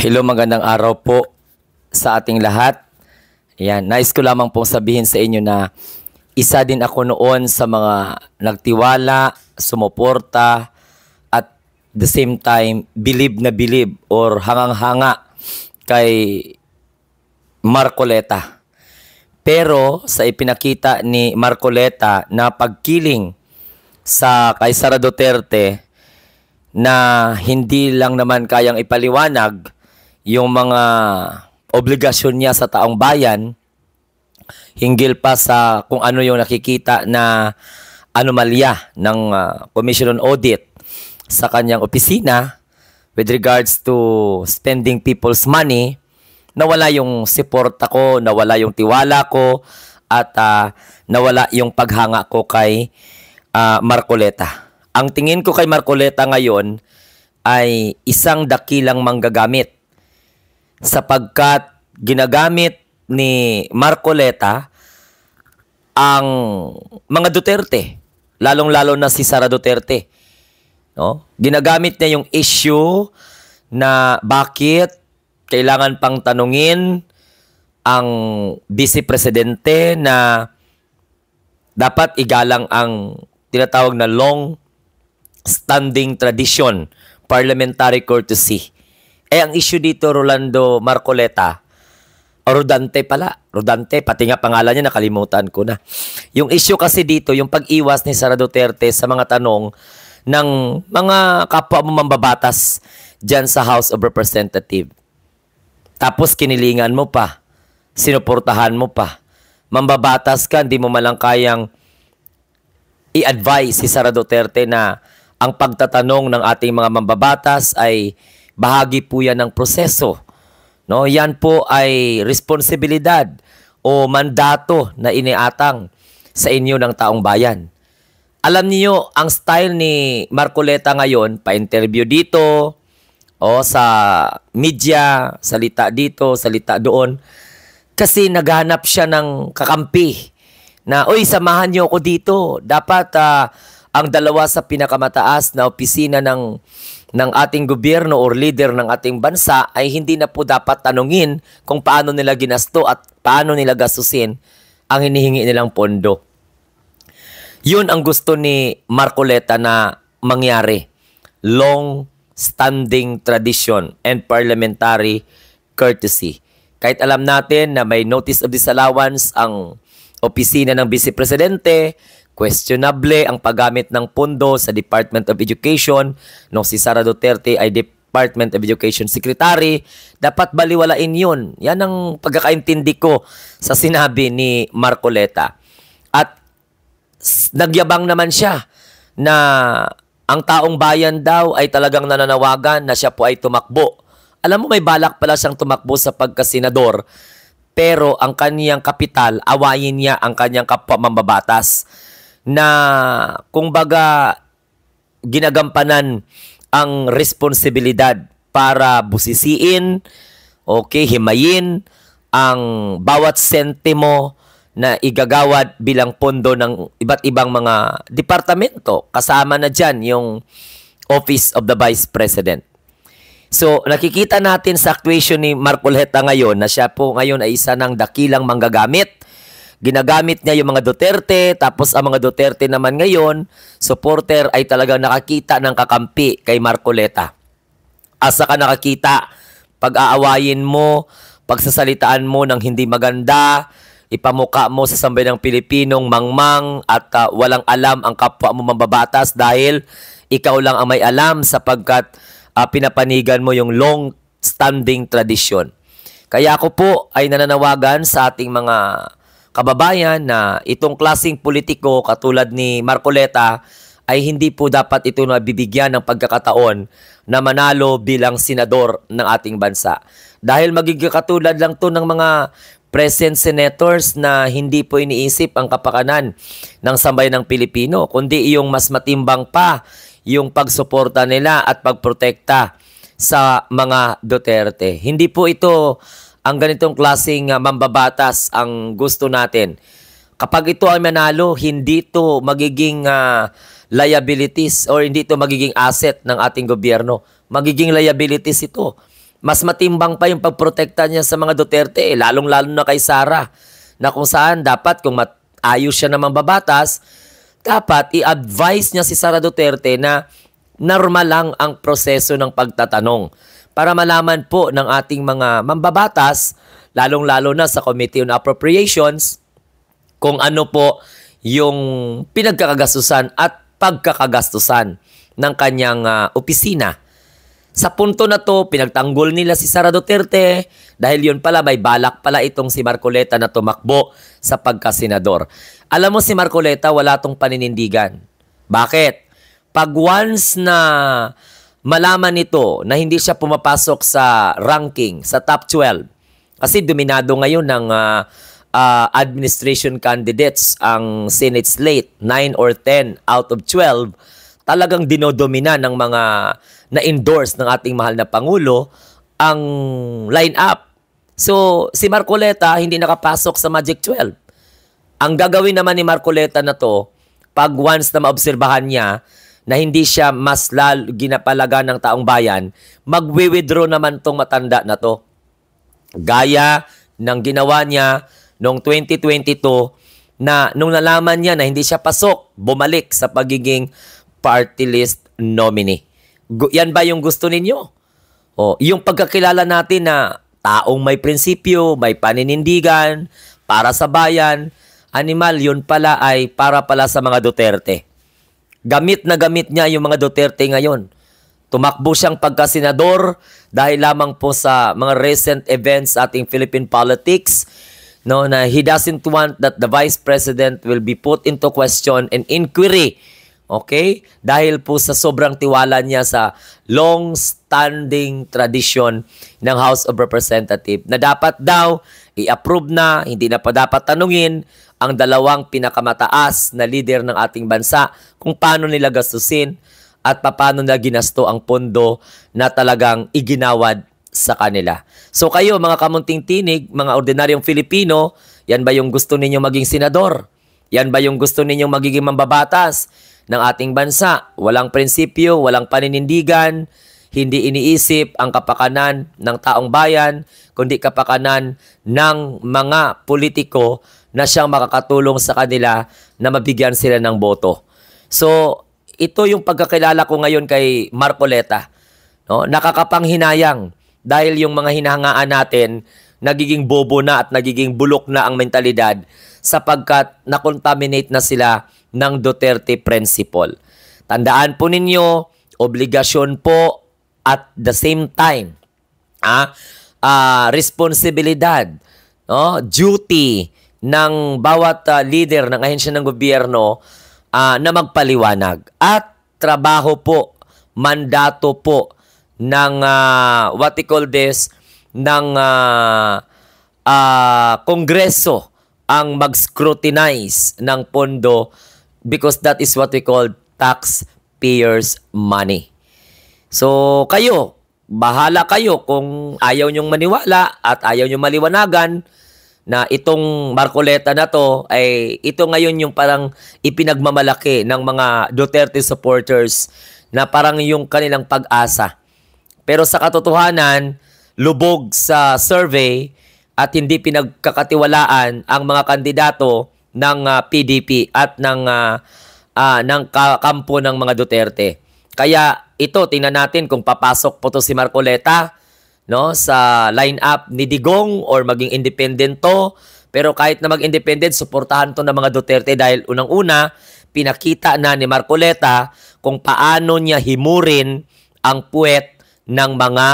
Hello, magandang araw po sa ating lahat. Ayan, nais ko lamang pong sabihin sa inyo na isa din ako noon sa mga nagtiwala, sumuporta, at the same time, believe na believe or hangang-hanga kay Marcoleta. Pero sa ipinakita ni Marcoleta na pagkiling sa kay Sara Duterte na hindi lang naman kayang ipaliwanag yung mga obligasyon niya sa taong bayan hinggil pa sa kung ano yung nakikita na anomalya ng uh, Commission on Audit sa kanyang opisina with regards to spending people's money nawala yung suporta ko, nawala yung tiwala ko at uh, nawala yung paghanga ko kay uh, Marcoleta. Ang tingin ko kay Marcoleta ngayon ay isang dakilang manggagamit sapagkat ginagamit ni Marcoleta ang mga Duterte, lalong-lalo na si Sara Duterte. No? Ginagamit niya yung issue na bakit kailangan pang tanungin ang vice presidente na dapat igalang ang tinatawag na long standing tradition, parliamentary courtesy eh, ang issue dito, Rolando Marcoleta, o Rodante pala, Rodante, pati nga pangalan niya, nakalimutan ko na. Yung issue kasi dito, yung pag-iwas ni Sara Duterte sa mga tanong ng mga kapwa mo mambabatas dyan sa House of Representatives. Tapos kinilingan mo pa, sinuportahan mo pa. Mambabatas ka, hindi mo malang kayang i-advise si Sara Duterte na ang pagtatanong ng ating mga mambabatas ay Bahagi po yan ng proseso. No, yan po ay responsibilidad o mandato na iniatang sa inyo ng taong bayan. Alam niyo ang style ni Marcoleta ngayon, pa-interview dito o sa media, salita dito, salita doon. Kasi naghanap siya ng kakampi na, oy samahan niyo ako dito. Dapat uh, ang dalawa sa pinakamataas na opisina ng ng ating gobyerno or leader ng ating bansa ay hindi na po dapat tanungin kung paano nila ginasto at paano nila gastusin ang hinihingi nilang pondo. Yun ang gusto ni Marcoleta na mangyari. Long-standing tradition and parliamentary courtesy. Kahit alam natin na may notice of disallowance ang opisina ng Vice Presidente, Questionable ang paggamit ng pondo sa Department of Education nung si Sara Duterte ay Department of Education Secretary. Dapat baliwalain yun. Yan ang pagkakaintindi ko sa sinabi ni Marcoleta. At nagyabang naman siya na ang taong bayan daw ay talagang nananawagan na siya po ay tumakbo. Alam mo may balak pala siyang tumakbo sa pagkasenador pero ang kaniyang kapital awayin niya ang kaniyang kapwa mambabatas na kung baga ginagampanan ang responsibilidad para busisiin, okay, himayin ang bawat sentimo na igagawad bilang pondo ng iba't ibang mga departamento. Kasama na dyan yung Office of the Vice President. So, nakikita natin sa actuation ni Marcoleta ngayon na siya po ngayon ay isa ng dakilang manggagamit Ginagamit niya yung mga Duterte, tapos ang mga Duterte naman ngayon, supporter ay talagang nakakita ng kakampi kay Marcoleta. Asa ka nakakita, pag-aawayin mo, pagsasalitaan mo ng hindi maganda, ipamuka mo sa sambay ng Pilipinong mangmang at uh, walang alam ang kapwa mo mambabatas dahil ikaw lang ang may alam sapagkat uh, pinapanigan mo yung long-standing tradisyon. Kaya ako po ay nananawagan sa ating mga kababayan na itong klasing politiko katulad ni Marcoleta ay hindi po dapat ito nabibigyan ng pagkakataon na manalo bilang senador ng ating bansa. Dahil magiging katulad lang to ng mga present senators na hindi po iniisip ang kapakanan ng sambay ng Pilipino, kundi yung mas matimbang pa yung pagsuporta nila at pagprotekta sa mga Duterte. Hindi po ito ang ganitong klasing ah, mambabatas ang gusto natin. Kapag ito ay manalo, hindi ito magiging uh, liabilities or hindi ito magiging asset ng ating gobyerno. Magiging liabilities ito. Mas matimbang pa yung pagprotekta niya sa mga Duterte, eh, lalong-lalo na kay Sara, na kung saan dapat kung ayos siya ng mambabatas, dapat i-advise niya si Sara Duterte na normal lang ang proseso ng pagtatanong para malaman po ng ating mga mambabatas, lalong-lalo na sa Committee on Appropriations, kung ano po yung pinagkakagastusan at pagkakagastusan ng kanyang uh, opisina. Sa punto na to, pinagtanggol nila si Sara Duterte dahil yun pala may balak pala itong si Marcoleta na tumakbo sa pagkasenador. Alam mo si Marcoleta, wala tong paninindigan. Bakit? Pag once na malaman nito na hindi siya pumapasok sa ranking, sa top 12. Kasi dominado ngayon ng uh, uh, administration candidates ang Senate slate, 9 or 10 out of 12, talagang dinodomina ng mga na-endorse ng ating mahal na Pangulo ang lineup. So, si Marcoleta hindi nakapasok sa Magic 12. Ang gagawin naman ni Marcoleta na to, pag once na maobserbahan niya na hindi siya mas lal ginapalaga ng taong bayan, magwi-withdraw naman tong matanda na to. Gaya ng ginawa niya noong 2022 na nung nalaman niya na hindi siya pasok, bumalik sa pagiging party list nominee. Yan ba yung gusto ninyo? O, yung pagkakilala natin na taong may prinsipyo, may paninindigan, para sa bayan, animal yun pala ay para pala sa mga Duterte. Gamit na gamit niya yung mga Duterte ngayon. Tumakbo siyang pagkasenador dahil lamang po sa mga recent events sa ating Philippine politics no na he doesn't want that the vice president will be put into question and inquiry. Okay? Dahil po sa sobrang tiwala niya sa long-standing tradition ng House of Representatives na dapat daw i-approve na, hindi na pa dapat tanungin ang dalawang pinakamataas na lider ng ating bansa kung paano nila gastusin at paano na ginasto ang pondo na talagang iginawad sa kanila. So kayo mga kamunting tinig, mga ordinaryong Filipino, yan ba yung gusto ninyong maging senador? Yan ba yung gusto ninyong magiging mambabatas ng ating bansa? Walang prinsipyo, walang paninindigan, hindi iniisip ang kapakanan ng taong bayan, kundi kapakanan ng mga politiko na siyang makakatulong sa kanila na mabigyan sila ng boto. So, ito yung pagkakilala ko ngayon kay Marcoleta. No? Nakakapanghinayang dahil yung mga hinahangaan natin nagiging bobo na at nagiging bulok na ang mentalidad sapagkat nakontaminate na sila ng Duterte principle. Tandaan po ninyo, obligasyon po at the same time, ah, ah responsibilidad, no? duty ng bawat uh, leader ng ahensya ng gobyerno uh, na magpaliwanag. At trabaho po, mandato po ng uh, what we call this, ng uh, uh, kongreso ang mag-scrutinize ng pondo because that is what we call taxpayers money. So, kayo, bahala kayo kung ayaw nyong maniwala at ayaw nyong maliwanagan na itong Marcoleta na to ay ito ngayon yung parang ipinagmamalaki ng mga Duterte supporters na parang yung kanilang pag-asa. Pero sa katotohanan, lubog sa survey at hindi pinagkakatiwalaan ang mga kandidato ng uh, ah, PDP at ng uh, uh, ng kampo ng mga Duterte. Kaya ito, tingnan natin kung papasok po to si Marcoleta no, sa lineup ni Digong or maging independent to. Pero kahit na mag-independent, suportahan to ng mga Duterte dahil unang-una, pinakita na ni Marcoleta kung paano niya himurin ang puwet ng mga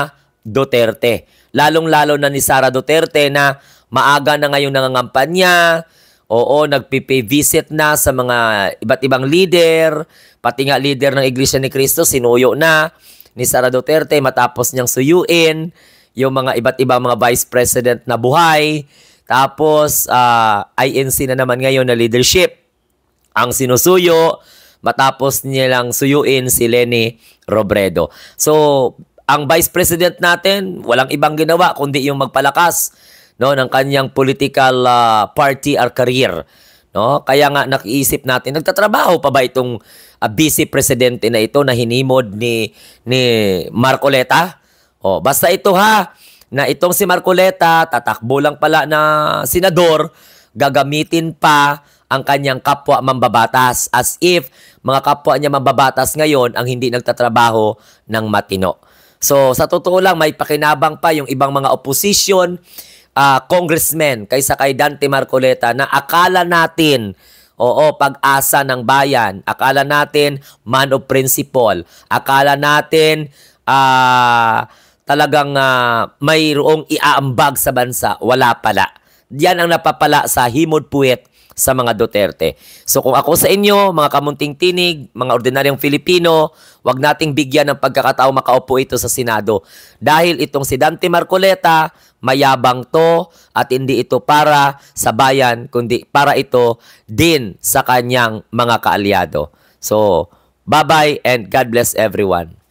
Duterte. Lalong-lalo na ni Sara Duterte na maaga na ngayon ngayong nangangampanya, Oo, nagpipay visit na sa mga iba't ibang leader, pati nga leader ng Iglesia ni Cristo, sinuyo na ni Sara Duterte matapos niyang suyuin yung mga iba't ibang mga vice president na buhay. Tapos, uh, ah, INC na naman ngayon na leadership ang sinusuyo matapos niya lang suyuin si Lenny Robredo. So, ang vice president natin, walang ibang ginawa kundi yung magpalakas no ng kanyang political uh, party or career. No? Kaya nga nakiisip natin, nagtatrabaho pa ba itong uh, vice presidente na ito na hinimod ni ni Marcoleta? oh basta ito ha, na itong si Marcoleta, tatakbo lang pala na senador, gagamitin pa ang kanyang kapwa mambabatas as if mga kapwa niya mambabatas ngayon ang hindi nagtatrabaho ng matino. So sa totoo lang may pakinabang pa yung ibang mga opposition uh, congressman kaysa kay Dante Marcoleta na akala natin Oo, pag-asa ng bayan. Akala natin man of principle. Akala natin uh, talagang uh, mayroong iaambag sa bansa. Wala pala. Yan ang napapala sa Himod Puwet sa mga Duterte. So kung ako sa inyo, mga kamunting tinig, mga ordinaryong Filipino, wag nating bigyan ng pagkakatao makaupo ito sa Senado. Dahil itong si Dante Marcoleta, mayabang to at hindi ito para sa bayan, kundi para ito din sa kanyang mga kaalyado. So, bye-bye and God bless everyone.